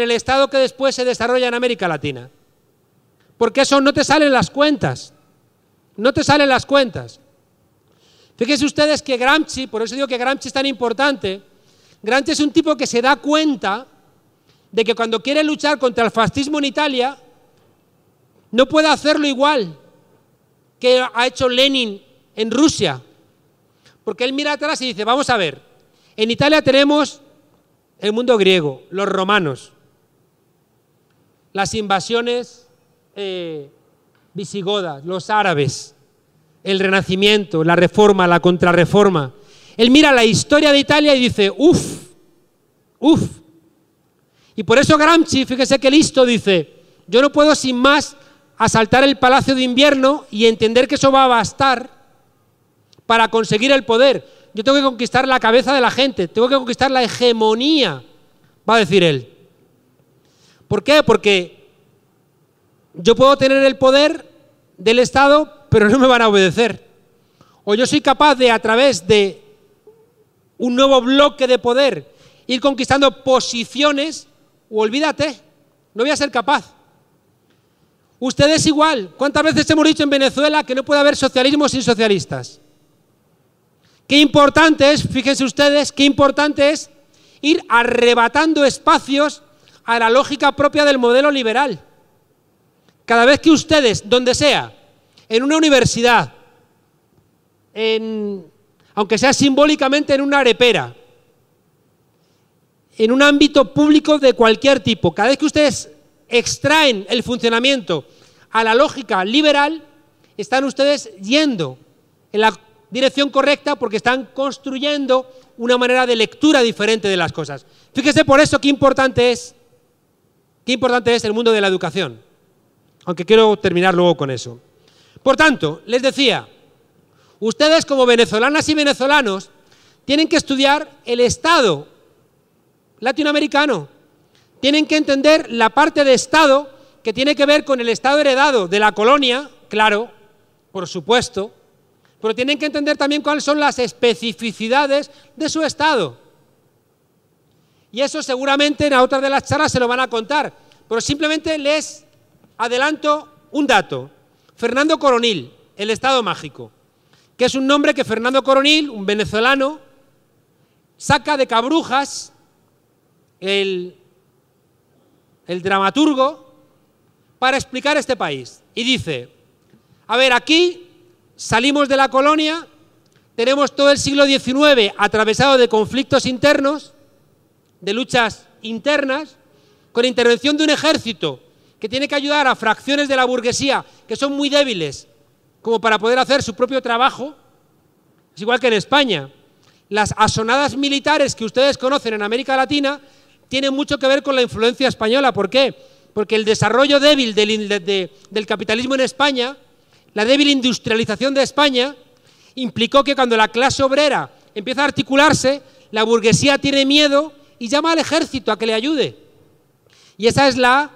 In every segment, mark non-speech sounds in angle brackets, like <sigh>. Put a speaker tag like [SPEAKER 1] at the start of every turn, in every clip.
[SPEAKER 1] el Estado que después se desarrolla en América Latina. Porque eso no te salen las cuentas. No te salen las cuentas. Fíjense ustedes que Gramsci, por eso digo que Gramsci es tan importante, Gramsci es un tipo que se da cuenta de que cuando quiere luchar contra el fascismo en Italia, no puede hacerlo igual que ha hecho Lenin en Rusia. Porque él mira atrás y dice, vamos a ver, en Italia tenemos el mundo griego, los romanos, las invasiones eh, visigodas, los árabes, el renacimiento, la reforma, la contrarreforma. Él mira la historia de Italia y dice, uff, uff. Y por eso Gramsci, fíjese que listo, dice, yo no puedo sin más asaltar el palacio de invierno y entender que eso va a bastar para conseguir el poder. Yo tengo que conquistar la cabeza de la gente, tengo que conquistar la hegemonía, va a decir él. ¿Por qué? Porque yo puedo tener el poder del Estado, pero no me van a obedecer. O yo soy capaz de, a través de un nuevo bloque de poder, ir conquistando posiciones, o olvídate, no voy a ser capaz. Ustedes igual. ¿Cuántas veces hemos dicho en Venezuela que no puede haber socialismo sin socialistas? Qué importante es, fíjense ustedes, qué importante es ir arrebatando espacios a la lógica propia del modelo liberal. Cada vez que ustedes, donde sea, en una universidad, aunque sea simbólicamente en una arepera, en un ámbito público de cualquier tipo, cada vez que ustedes extraen el funcionamiento a la lógica liberal, están ustedes yendo en la dirección correcta porque están construyendo una manera de lectura diferente de las cosas. Fíjese por eso qué importante es Qué importante es el mundo de la educación. Aunque quiero terminar luego con eso. Por tanto, les decía, ustedes como venezolanas y venezolanos tienen que estudiar el Estado latinoamericano. Tienen que entender la parte de Estado que tiene que ver con el Estado heredado de la colonia, claro, por supuesto, pero tienen que entender también cuáles son las especificidades de su Estado. Y eso seguramente en otra de las charlas se lo van a contar. Pero simplemente les adelanto un dato. Fernando Coronil, el Estado Mágico, que es un nombre que Fernando Coronil, un venezolano, saca de Cabrujas, el, el dramaturgo, para explicar este país. Y dice, a ver, aquí salimos de la colonia, tenemos todo el siglo XIX atravesado de conflictos internos, de luchas internas, con intervención de un ejército que tiene que ayudar a fracciones de la burguesía que son muy débiles como para poder hacer su propio trabajo. Es igual que en España. Las asonadas militares que ustedes conocen en América Latina tienen mucho que ver con la influencia española. ¿Por qué? Porque el desarrollo débil del, del capitalismo en España, la débil industrialización de España, implicó que cuando la clase obrera empieza a articularse, la burguesía tiene miedo y llama al ejército a que le ayude. Y esa es la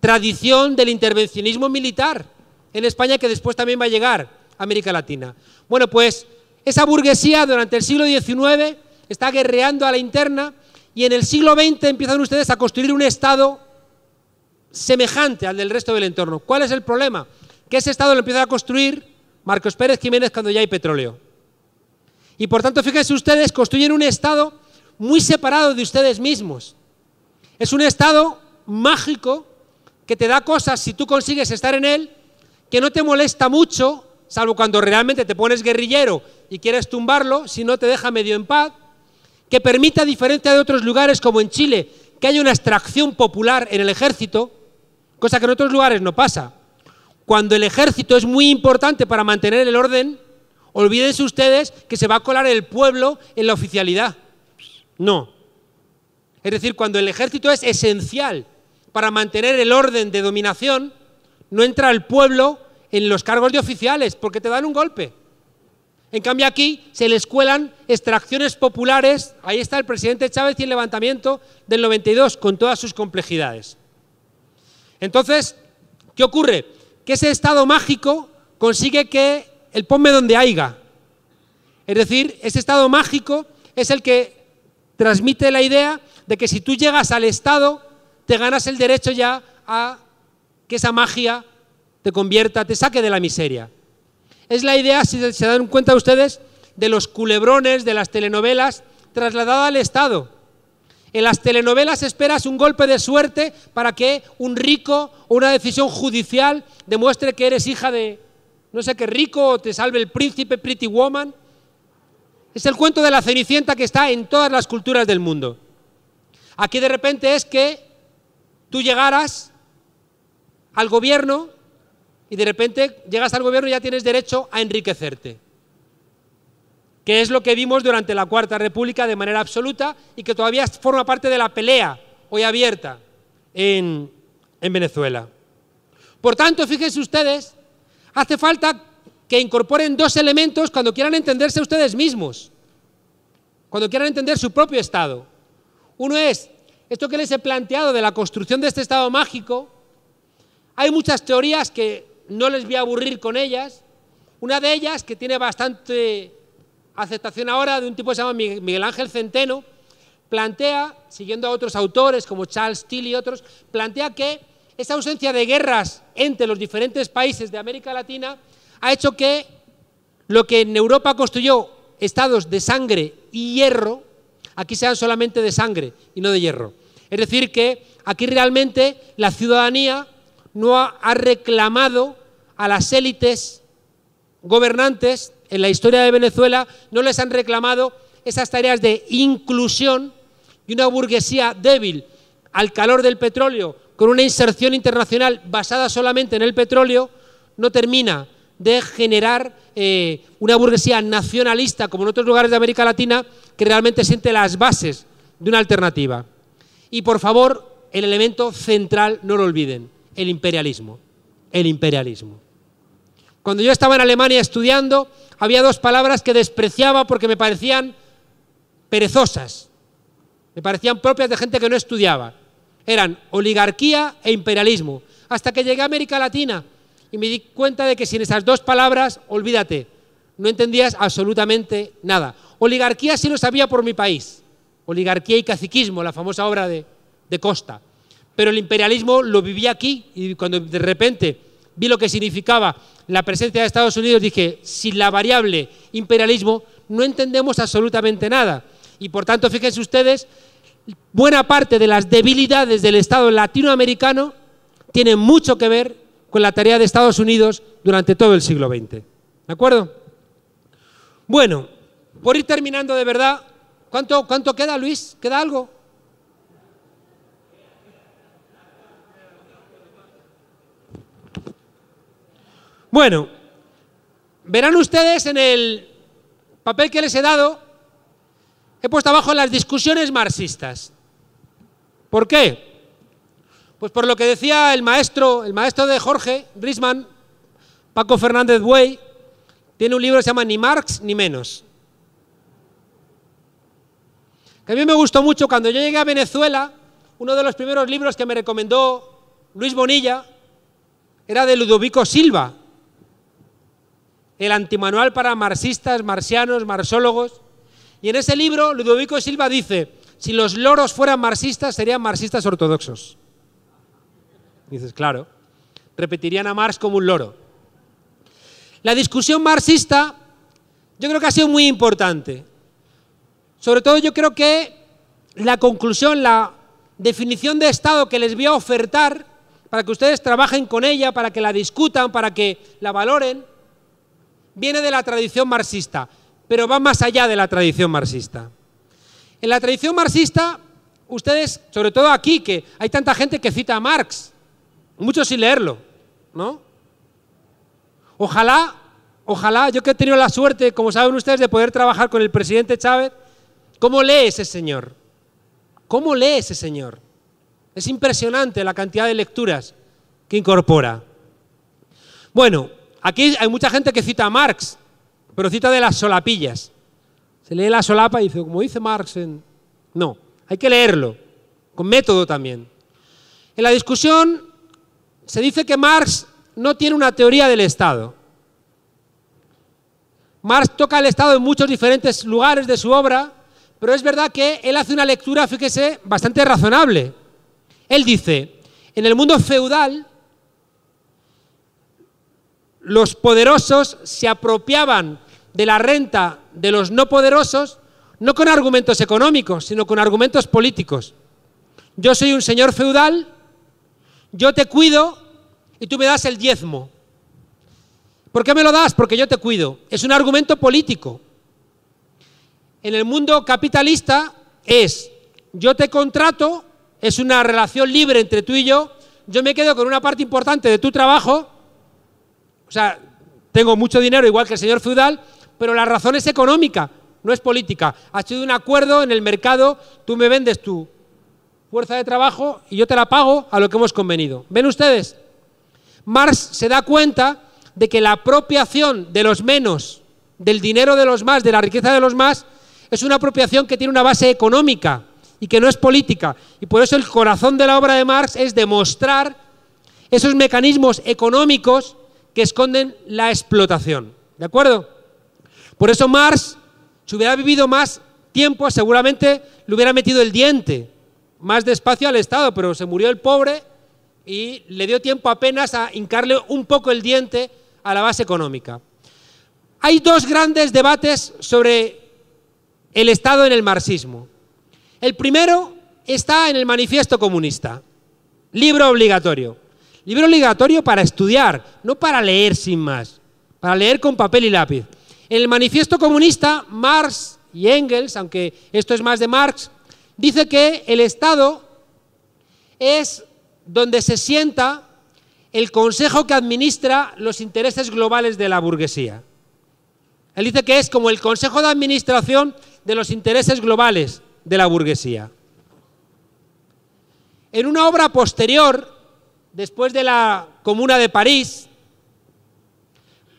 [SPEAKER 1] tradición del intervencionismo militar en España que después también va a llegar a América Latina. Bueno, pues esa burguesía durante el siglo XIX está guerreando a la interna y en el siglo XX empiezan ustedes a construir un Estado semejante al del resto del entorno. ¿Cuál es el problema? Que ese Estado lo empieza a construir Marcos Pérez Jiménez cuando ya hay petróleo. Y por tanto, fíjense ustedes, construyen un Estado muy separado de ustedes mismos. Es un estado mágico que te da cosas, si tú consigues estar en él, que no te molesta mucho, salvo cuando realmente te pones guerrillero y quieres tumbarlo, si no te deja medio en paz, que permita, a diferencia de otros lugares como en Chile, que haya una extracción popular en el ejército, cosa que en otros lugares no pasa. Cuando el ejército es muy importante para mantener el orden, olvídense ustedes que se va a colar el pueblo en la oficialidad. No. Es decir, cuando el ejército es esencial para mantener el orden de dominación, no entra el pueblo en los cargos de oficiales porque te dan un golpe. En cambio aquí se les cuelan extracciones populares, ahí está el presidente Chávez y el levantamiento del 92 con todas sus complejidades. Entonces, ¿qué ocurre? Que ese estado mágico consigue que el ponme donde haiga. Es decir, ese estado mágico es el que transmite la idea de que si tú llegas al estado, te ganas el derecho ya a que esa magia te convierta, te saque de la miseria. Es la idea, si se dan cuenta ustedes, de los culebrones de las telenovelas trasladada al Estado. En las telenovelas esperas un golpe de suerte para que un rico o una decisión judicial demuestre que eres hija de no sé qué rico o te salve el príncipe, pretty woman. Es el cuento de la Cenicienta que está en todas las culturas del mundo. Aquí de repente es que tú llegaras al gobierno y de repente llegas al gobierno y ya tienes derecho a enriquecerte. Que es lo que vimos durante la Cuarta República de manera absoluta y que todavía forma parte de la pelea hoy abierta en, en Venezuela. Por tanto, fíjense ustedes, hace falta que incorporen dos elementos cuando quieran entenderse ustedes mismos, cuando quieran entender su propio estado. Uno es esto que les he planteado de la construcción de este estado mágico. Hay muchas teorías que no les voy a aburrir con ellas. Una de ellas, que tiene bastante aceptación ahora, de un tipo que se llama Miguel Ángel Centeno, plantea, siguiendo a otros autores como Charles Steele y otros, plantea que esa ausencia de guerras entre los diferentes países de América Latina ha hecho que lo que en Europa construyó estados de sangre y hierro, aquí sean solamente de sangre y no de hierro. Es decir, que aquí realmente la ciudadanía no ha reclamado a las élites gobernantes en la historia de Venezuela, no les han reclamado esas tareas de inclusión y una burguesía débil al calor del petróleo, con una inserción internacional basada solamente en el petróleo, no termina de generar eh, una burguesía nacionalista, como en otros lugares de América Latina, que realmente siente las bases de una alternativa. Y por favor, el elemento central, no lo olviden, el imperialismo. El imperialismo. Cuando yo estaba en Alemania estudiando, había dos palabras que despreciaba porque me parecían perezosas, me parecían propias de gente que no estudiaba. Eran oligarquía e imperialismo. Hasta que llegué a América Latina y me di cuenta de que sin esas dos palabras, olvídate, no entendías absolutamente nada. Oligarquía sí lo sabía por mi país, oligarquía y caciquismo, la famosa obra de, Costa. Pero el imperialismo lo vivía aquí y cuando de repente vi lo que significaba la presencia de Estados Unidos, dije, sin la variable imperialismo no entendemos absolutamente nada. Y por tanto, fíjense ustedes, buena parte de las debilidades del Estado latinoamericano tienen mucho que ver con la tarea de Estados Unidos durante todo el siglo XX. ¿De acuerdo? Bueno, por ir terminando de verdad, ¿cuánto, cuánto queda, Luis? ¿Queda algo? Bueno, verán ustedes en el papel que les he dado, he puesto abajo las discusiones marxistas. ¿Por qué? Pues por lo que decía el maestro, el maestro de Jorge Brisman, Paco Fernández Buey, tiene un libro que se llama Ni Marx ni menos. Que a mí me gustó mucho cuando yo llegué a Venezuela, uno de los primeros libros que me recomendó Luis Bonilla era de Ludovico Silva, el antimanual para marxistas, marcianos, marxólogos. Y en ese libro, Ludovico Silva dice, si los loros fueran marxistas, serían marxistas ortodoxos dices, claro. Repetirían a Marx como un loro. La discusión marxista yo creo que ha sido muy importante. Sobre todo yo creo que la conclusión, la definición de Estado que les voy a ofertar, para que ustedes trabajen con ella, para que la discutan, para que la valoren, viene de la tradición marxista, pero va más allá de la tradición marxista. En la tradición marxista, ustedes, sobre todo aquí, que hay tanta gente que cita a Marx, mucho sin leerlo, ¿no? Ojalá, ojalá, yo que he tenido la suerte, como saben ustedes, de poder trabajar con el presidente Chávez, ¿cómo lee ese señor? ¿Cómo lee ese señor? Es impresionante la cantidad de lecturas que incorpora. Bueno, aquí hay mucha gente que cita a Marx, pero cita de las solapillas. Se lee la solapa y dice, como dice Marx, en... no, hay que leerlo, con método también. En la discusión se dice que Marx no tiene una teoría del Estado. Marx toca el Estado en muchos diferentes lugares de su obra, pero es verdad que él hace una lectura, fíjese, bastante razonable. Él dice, en el mundo feudal, los poderosos se apropiaban de la renta de los no poderosos, no con argumentos económicos, sino con argumentos políticos. Yo soy un señor feudal, yo te cuido y tú me das el diezmo. ¿Por qué me lo das? Porque yo te cuido. Es un argumento político. En el mundo capitalista es, yo te contrato, es una relación libre entre tú y yo, yo me quedo con una parte importante de tu trabajo, o sea, tengo mucho dinero igual que el señor feudal, pero la razón es económica, no es política. Ha sido un acuerdo en el mercado, tú me vendes tu fuerza de trabajo y yo te la pago a lo que hemos convenido. ¿Ven ustedes? Marx se da cuenta de que la apropiación de los menos, del dinero de los más, de la riqueza de los más, es una apropiación que tiene una base económica y que no es política. Y por eso el corazón de la obra de Marx es demostrar esos mecanismos económicos que esconden la explotación. ¿De acuerdo? Por eso Marx, si hubiera vivido más tiempo, seguramente le hubiera metido el diente más despacio al Estado, pero se murió el pobre y le dio tiempo apenas a hincarle un poco el diente a la base económica. Hay dos grandes debates sobre el Estado en el marxismo. El primero está en el manifiesto comunista, libro obligatorio. Libro obligatorio para estudiar, no para leer sin más, para leer con papel y lápiz. En el manifiesto comunista, Marx y Engels, aunque esto es más de Marx, dice que el Estado es donde se sienta el consejo que administra los intereses globales de la burguesía. Él dice que es como el consejo de administración de los intereses globales de la burguesía. En una obra posterior, después de la Comuna de París,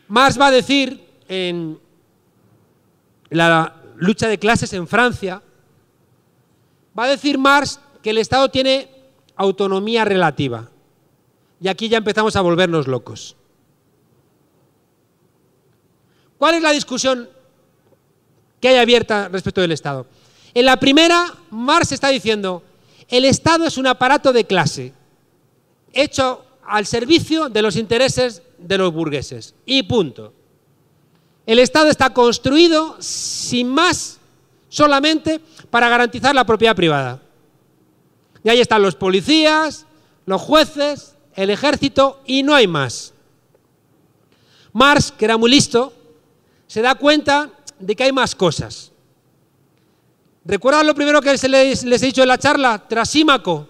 [SPEAKER 1] Marx va a decir en la lucha de clases en Francia, va a decir Marx que el Estado tiene autonomía relativa. Y aquí ya empezamos a volvernos locos. ¿Cuál es la discusión que hay abierta respecto del Estado? En la primera, Marx está diciendo, el Estado es un aparato de clase hecho al servicio de los intereses de los burgueses. Y punto. El Estado está construido sin más solamente para garantizar la propiedad privada. Y ahí están los policías, los jueces, el ejército y no hay más. Marx, que era muy listo, se da cuenta de que hay más cosas. ¿Recuerdan lo primero que les, he dicho en la charla? Trasímaco.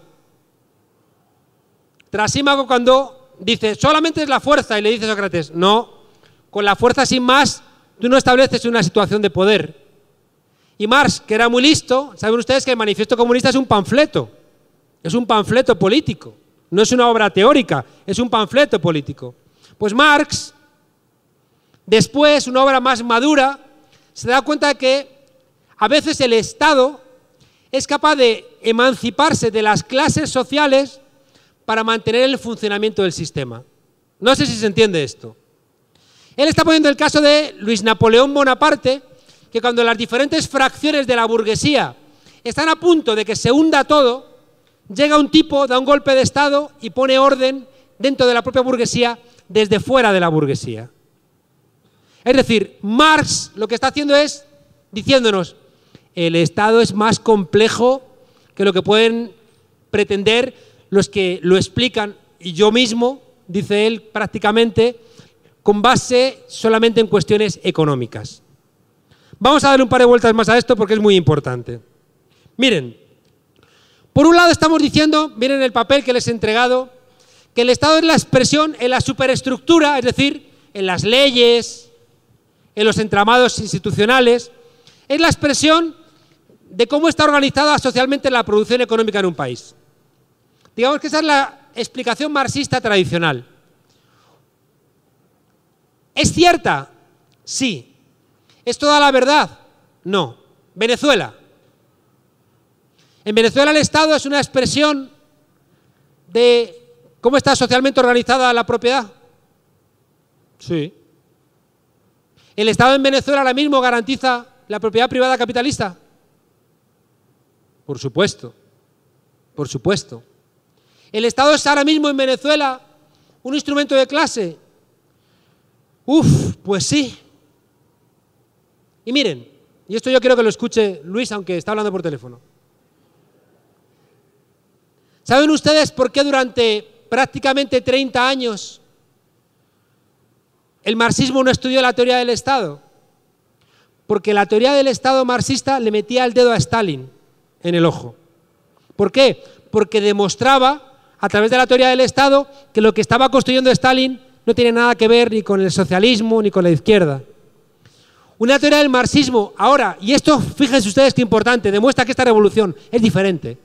[SPEAKER 1] Trasímaco cuando dice, solamente es la fuerza, y le dice Sócrates, no, con la fuerza sin más, tú no estableces una situación de poder. Y Marx, que era muy listo, saben ustedes que el manifiesto comunista es un panfleto. Es un panfleto político, no es una obra teórica, es un panfleto político. Pues Marx, después, una obra más madura, se da cuenta de que a veces el Estado es capaz de emanciparse de las clases sociales para mantener el funcionamiento del sistema. No sé si se entiende esto. Él está poniendo el caso de Luis Napoleón Bonaparte, que cuando las diferentes fracciones de la burguesía están a punto de que se hunda todo, Llega un tipo, da un golpe de Estado y pone orden dentro de la propia burguesía desde fuera de la burguesía. Es decir, Marx lo que está haciendo es diciéndonos, el Estado es más complejo que lo que pueden pretender los que lo explican, y yo mismo, dice él prácticamente, con base solamente en cuestiones económicas. Vamos a dar un par de vueltas más a esto porque es muy importante. Miren, por un lado estamos diciendo, miren el papel que les he entregado, que el Estado es la expresión en la superestructura, es decir, en las leyes, en los entramados institucionales, es la expresión de cómo está organizada socialmente la producción económica en un país. Digamos que esa es la explicación marxista tradicional. ¿Es cierta? Sí. ¿Es toda la verdad? No. Venezuela. En Venezuela el Estado es una expresión de cómo está socialmente organizada la propiedad. Sí. El Estado en Venezuela ahora mismo garantiza la propiedad privada capitalista. Por supuesto, por supuesto. El Estado es ahora mismo en Venezuela un instrumento de clase. Uf, pues sí. Y miren, y esto yo quiero que lo escuche Luis, aunque está hablando por teléfono. ¿Saben ustedes por qué durante prácticamente 30 años el marxismo no estudió la teoría del Estado? Porque la teoría del Estado marxista le metía el dedo a Stalin en el ojo. ¿Por qué? Porque demostraba a través de la teoría del Estado que lo que estaba construyendo Stalin no tiene nada que ver ni con el socialismo ni con la izquierda. Una teoría del marxismo, ahora, y esto fíjense ustedes qué importante, demuestra que esta revolución es diferente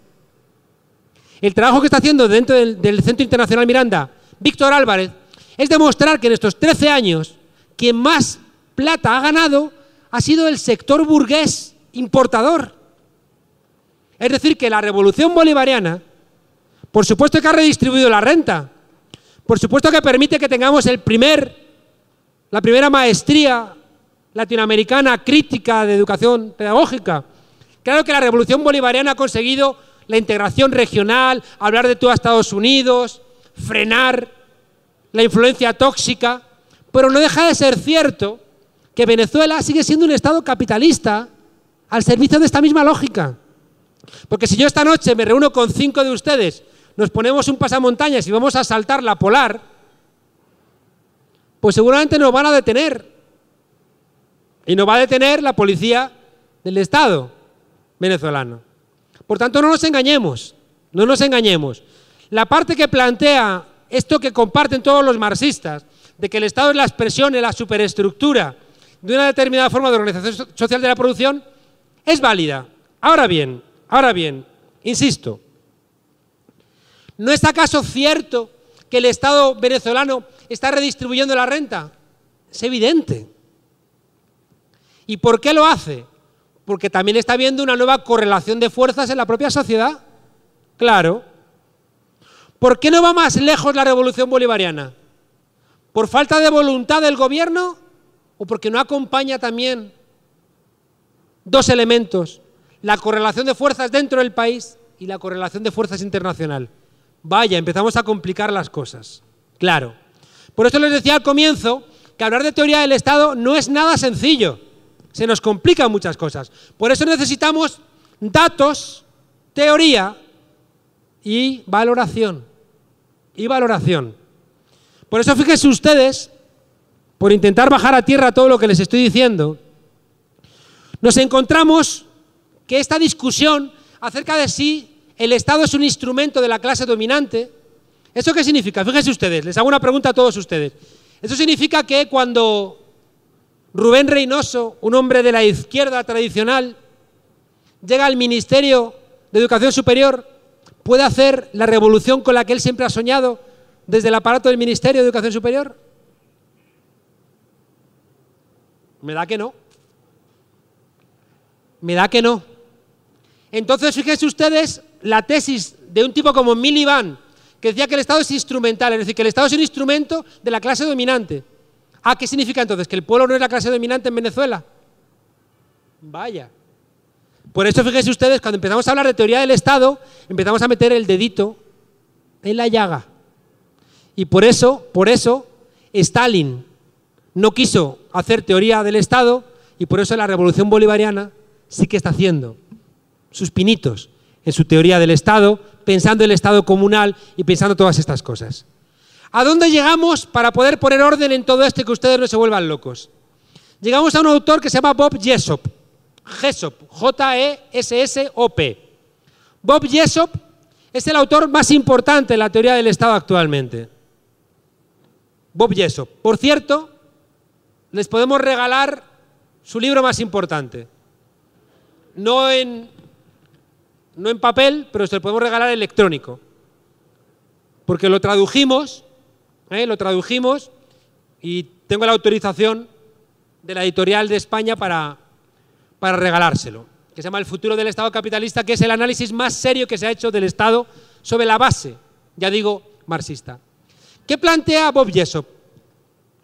[SPEAKER 1] el trabajo que está haciendo dentro del, Centro Internacional Miranda, Víctor Álvarez, es demostrar que en estos 13 años quien más plata ha ganado ha sido el sector burgués importador. Es decir, que la revolución bolivariana, por supuesto que ha redistribuido la renta, por supuesto que permite que tengamos la primera maestría latinoamericana crítica de educación pedagógica. Claro que la revolución bolivariana ha conseguido la integración regional, hablar de todo a Estados Unidos, frenar la influencia tóxica, pero no deja de ser cierto que Venezuela sigue siendo un Estado capitalista al servicio de esta misma lógica. Porque si yo esta noche me reúno con cinco de ustedes, nos ponemos un pasamontañas y vamos a saltar la polar, pues seguramente nos van a detener. Y nos va a detener la policía del Estado venezolano. Por tanto, no nos engañemos, no nos engañemos. La parte que plantea esto que comparten todos los marxistas, de que el Estado es la expresión, y la superestructura de una determinada forma de organización social de la producción, es válida. Ahora bien, ahora bien, insisto, ¿no es acaso cierto que el Estado venezolano está redistribuyendo la renta? Es evidente. ¿Y por qué lo hace? Porque también está habiendo una nueva correlación de fuerzas en la propia sociedad. Claro. ¿Por qué no va más lejos la revolución bolivariana? ¿Por falta de voluntad del gobierno o porque no acompaña también dos elementos? La correlación de fuerzas dentro del país y la correlación de fuerzas internacional. Vaya, empezamos a complicar las cosas. Claro. Por eso les decía al comienzo que hablar de teoría del Estado no es nada sencillo. Se nos complican muchas cosas. Por eso necesitamos datos, teoría y valoración. Y valoración. Por eso fíjense ustedes, por intentar bajar a tierra todo lo que les estoy diciendo, nos encontramos que esta discusión acerca de si el Estado es un instrumento de la clase dominante, ¿eso qué significa? Fíjense ustedes, les hago una pregunta a todos ustedes. Eso significa que cuando Rubén Reynoso, un hombre de la izquierda tradicional, llega al Ministerio de Educación Superior, puede hacer la revolución con la que él siempre ha soñado desde el aparato del Ministerio de Educación Superior. Me da que no. Me da que no. Entonces, fíjense ustedes la tesis de un tipo como Miliband, que decía que el Estado es instrumental, es decir, que el Estado es un instrumento de la clase dominante. ¿A ¿qué significa entonces? ¿Que el pueblo no es la clase dominante en Venezuela? Vaya. Por eso fíjense ustedes, cuando empezamos a hablar de teoría del Estado, empezamos a meter el dedito en la llaga. Y por eso, por eso, Stalin no quiso hacer teoría del Estado y por eso la revolución bolivariana sí que está haciendo sus pinitos en su teoría del Estado, pensando el Estado comunal y pensando todas estas cosas. ¿A dónde llegamos para poder poner orden en todo esto y que ustedes no se vuelvan locos? Llegamos a un autor que se llama Bob Jessop. Jessop, J-E-S-S-O-P. Bob Jessop es el autor más importante en la teoría del Estado actualmente. Bob Jessop. Por cierto, les podemos regalar su libro más importante. No en, no en papel, pero se lo podemos regalar electrónico. Porque lo tradujimos eh, lo tradujimos y tengo la autorización de la editorial de España para, para regalárselo, que se llama El futuro del Estado capitalista, que es el análisis más serio que se ha hecho del Estado sobre la base, ya digo, marxista. ¿Qué plantea Bob Jessop?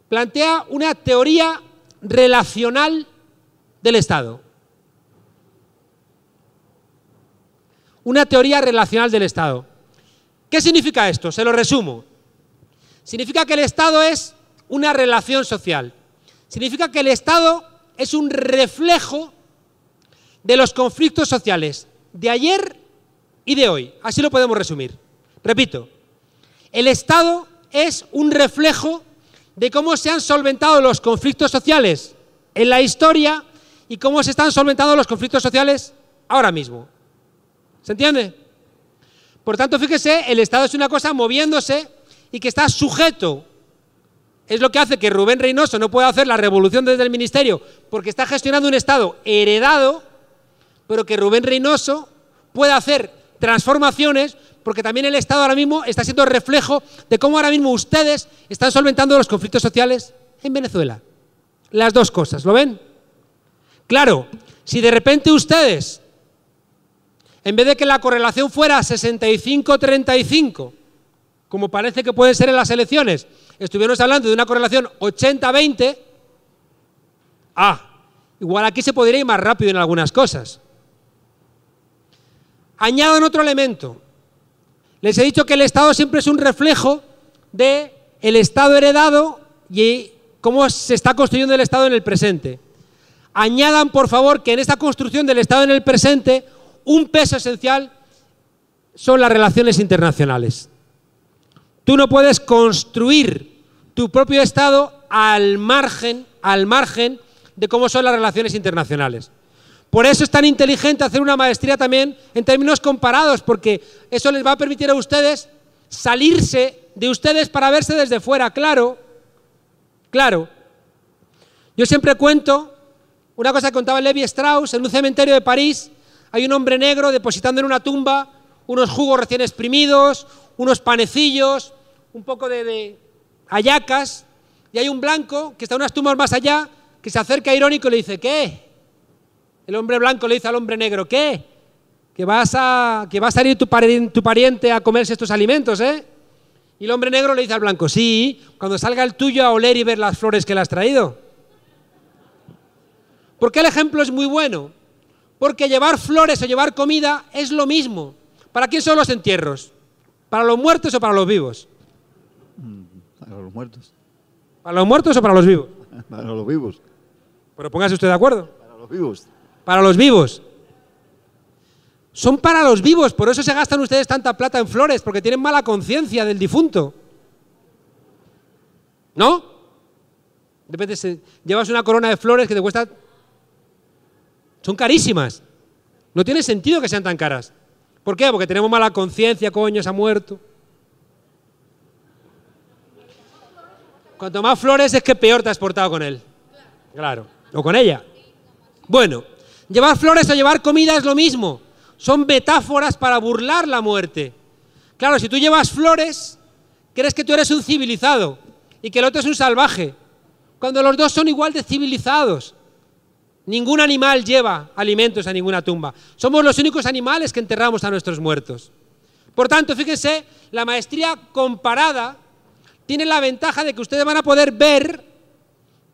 [SPEAKER 1] Plantea una teoría relacional del Estado. Una teoría relacional del Estado. ¿Qué significa esto? Se lo resumo. Significa que el Estado es una relación social. Significa que el Estado es un reflejo de los conflictos sociales de ayer y de hoy. Así lo podemos resumir. Repito, el Estado es un reflejo de cómo se han solventado los conflictos sociales en la historia y cómo se están solventando los conflictos sociales ahora mismo. ¿Se entiende? Por tanto, fíjese, el Estado es una cosa moviéndose y que está sujeto. Es lo que hace que Rubén Reynoso no pueda hacer la revolución desde el ministerio, porque está gestionando un Estado heredado, pero que Rubén Reynoso pueda hacer transformaciones, porque también el Estado ahora mismo está siendo reflejo de cómo ahora mismo ustedes están solventando los conflictos sociales en Venezuela. Las dos cosas, ¿lo ven? Claro, si de repente ustedes, en vez de que la correlación fuera 65-35, como parece que puede ser en las elecciones. Estuvieron hablando de una correlación 80-20. Ah, igual aquí se podría ir más rápido en algunas cosas. Añadan otro elemento. Les he dicho que el Estado siempre es un reflejo de el Estado heredado y cómo se está construyendo el Estado en el presente. Añadan, por favor, que en esta construcción del Estado en el presente, un peso esencial son las relaciones internacionales. Tú no puedes construir tu propio Estado al margen, al margen de cómo son las relaciones internacionales. Por eso es tan inteligente hacer una maestría también en términos comparados, porque eso les va a permitir a ustedes salirse de ustedes para verse desde fuera, claro, claro. Yo siempre cuento una cosa que contaba Levi Strauss, en un cementerio de París hay un hombre negro depositando en una tumba unos jugos recién exprimidos, unos panecillos, un poco de, de y hay un blanco que está unas tumbas más allá, que se acerca irónico y le dice, ¿qué? El hombre blanco le dice al hombre negro, ¿qué? Que, vas a, que va a salir tu, pariente a comerse estos alimentos, ¿eh? Y el hombre negro le dice al blanco, sí, cuando salga el tuyo a oler y ver las flores que le has traído. ¿Por qué el ejemplo es muy bueno? Porque llevar flores o llevar comida es lo mismo. ¿Para quién son los entierros? ¿Para los muertos o para los vivos? Mm, para los muertos. ¿Para los muertos o para los vivos? <laughs> Para los vivos. Pero póngase usted de acuerdo. Para los vivos. Para los vivos. Son para los vivos, por eso se gastan ustedes tanta plata en flores, porque tienen mala conciencia del difunto. ¿No? De repente llevas una corona de flores que te cuesta... Son carísimas. No tiene sentido que sean tan caras. ¿Por qué? Porque tenemos mala conciencia, coño, se ha muerto. Cuanto más flores es que peor te has portado con él. Claro. O con ella. Bueno, llevar flores o llevar comida es lo mismo. Son metáforas para burlar la muerte. Claro, si tú llevas flores, crees que tú eres un civilizado y que el otro es un salvaje. Cuando los dos son igual de civilizados. Ningún animal lleva alimentos a ninguna tumba. Somos los únicos animales que enterramos a nuestros muertos. Por tanto, fíjense, la maestría comparada tiene la ventaja de que ustedes van a poder ver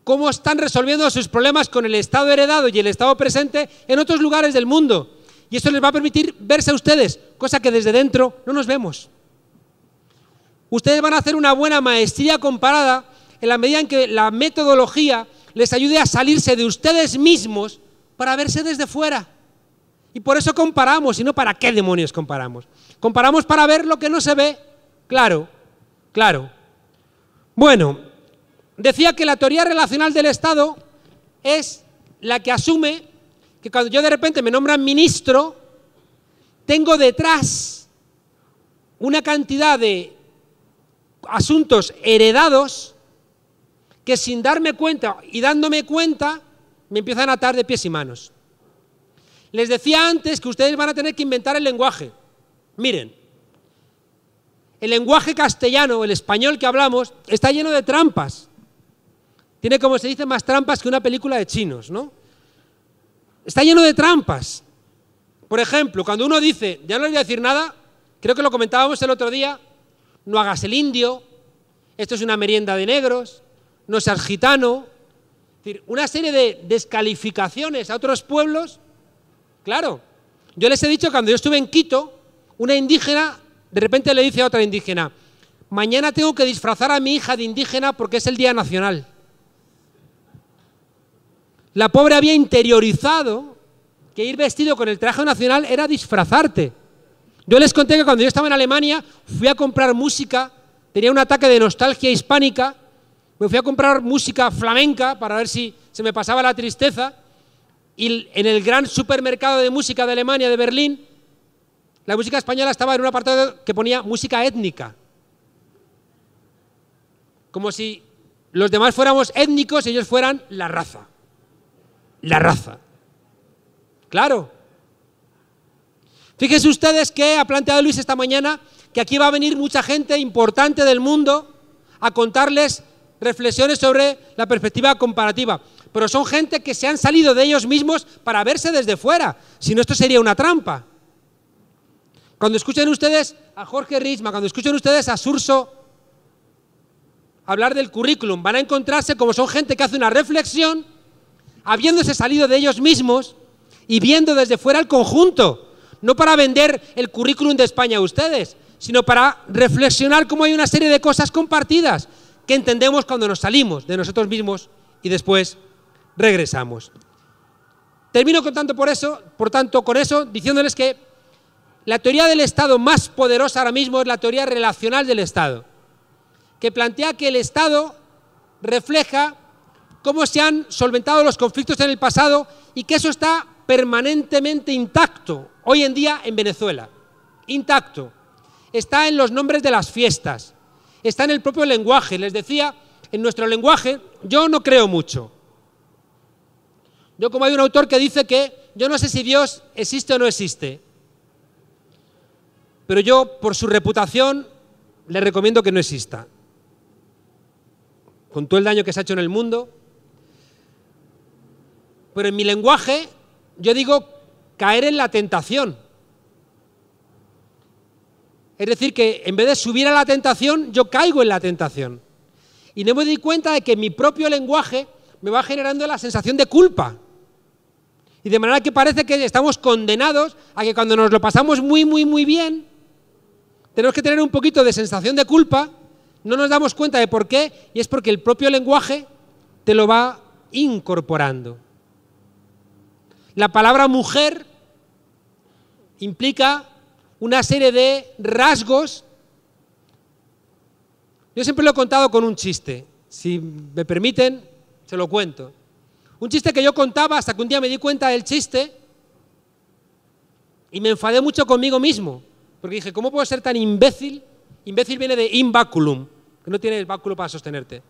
[SPEAKER 1] cómo están resolviendo sus problemas con el estado heredado y el estado presente en otros lugares del mundo. Y eso les va a permitir verse a ustedes, cosa que desde dentro no nos vemos. Ustedes van a hacer una buena maestría comparada en la medida en que la metodología les ayude a salirse de ustedes mismos para verse desde fuera. Y por eso comparamos, y no para qué demonios comparamos. Comparamos para ver lo que no se ve. Claro, claro. Bueno, decía que la teoría relacional del Estado es la que asume que cuando yo de repente me nombran ministro, tengo detrás una cantidad de asuntos heredados que sin darme cuenta y dándome cuenta, me empiezan a atar de pies y manos. Les decía antes que ustedes van a tener que inventar el lenguaje. Miren, el lenguaje castellano, el español que hablamos, está lleno de trampas. Tiene, como se dice, más trampas que una película de chinos, ¿no? Está lleno de trampas. Por ejemplo, cuando uno dice, ya no le voy a decir nada, creo que lo comentábamos el otro día, no hagas el indio, esto es una merienda de negros, no seas gitano. decir, una serie de descalificaciones a otros pueblos. Claro, yo les he dicho cuando yo estuve en Quito, una indígena de repente le dice a otra indígena, mañana tengo que disfrazar a mi hija de indígena porque es el Día Nacional. La pobre había interiorizado que ir vestido con el traje nacional era disfrazarte. Yo les conté que cuando yo estaba en Alemania fui a comprar música, tenía un ataque de nostalgia hispánica me fui a comprar música flamenca para ver si se me pasaba la tristeza. Y en el gran supermercado de música de Alemania, de Berlín, la música española estaba en un apartado que ponía música étnica. Como si los demás fuéramos étnicos y ellos fueran la raza. La raza. Claro. Fíjense ustedes que ha planteado Luis esta mañana que aquí va a venir mucha gente importante del mundo a contarles reflexiones sobre la perspectiva comparativa. Pero son gente que se han salido de ellos mismos para verse desde fuera. Si no, esto sería una trampa. Cuando escuchen ustedes a Jorge Risma, cuando escuchen ustedes a Surso hablar del currículum, van a encontrarse como son gente que hace una reflexión, habiéndose salido de ellos mismos y viendo desde fuera el conjunto. No para vender el currículum de España a ustedes, sino para reflexionar cómo hay una serie de cosas compartidas que entendemos cuando nos salimos de nosotros mismos y después regresamos. Termino con tanto por eso, por tanto con eso, diciéndoles que la teoría del Estado más poderosa ahora mismo es la teoría relacional del Estado, que plantea que el Estado refleja cómo se han solventado los conflictos en el pasado y que eso está permanentemente intacto hoy en día en Venezuela. Intacto. Está en los nombres de las fiestas, está en el propio lenguaje. Les decía, en nuestro lenguaje yo no creo mucho. Yo como hay un autor que dice que yo no sé si Dios existe o no existe, pero yo por su reputación le recomiendo que no exista. Con todo el daño que se ha hecho en el mundo. Pero en mi lenguaje yo digo caer en la tentación. Es decir, que en vez de subir a la tentación, yo caigo en la tentación. Y no me doy cuenta de que mi propio lenguaje me va generando la sensación de culpa. Y de manera que parece que estamos condenados a que cuando nos lo pasamos muy, muy, muy bien, tenemos que tener un poquito de sensación de culpa, no nos damos cuenta de por qué, y es porque el propio lenguaje te lo va incorporando. La palabra mujer implica una serie de rasgos. Yo siempre lo he contado con un chiste. Si me permiten, se lo cuento. Un chiste que yo contaba hasta que un día me di cuenta del chiste y me enfadé mucho conmigo mismo. Porque dije, ¿cómo puedo ser tan imbécil? Imbécil viene de invaculum, que no tiene el báculo para sostenerte.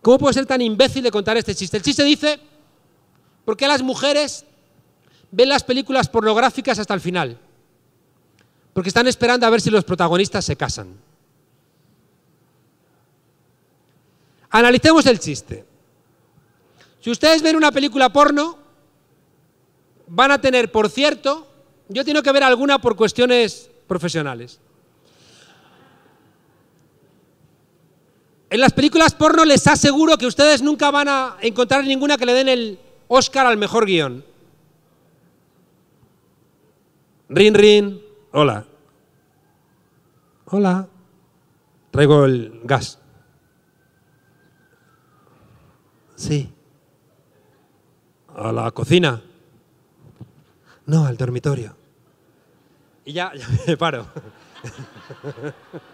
[SPEAKER 1] ¿Cómo puedo ser tan imbécil de contar este chiste? El chiste dice, ¿por qué las mujeres ven las películas pornográficas hasta el final? porque están esperando a ver si los protagonistas se casan. Analicemos el chiste. Si ustedes ven una película porno, van a tener, por cierto, yo tengo que ver alguna por cuestiones profesionales. En las películas porno les aseguro que ustedes nunca van a encontrar ninguna que le den el Oscar al mejor guión. Rin, rin. Hola. Hola. Traigo el gas. Sí. ¿A la cocina? No, al dormitorio. Y ya, me paro. <laughs>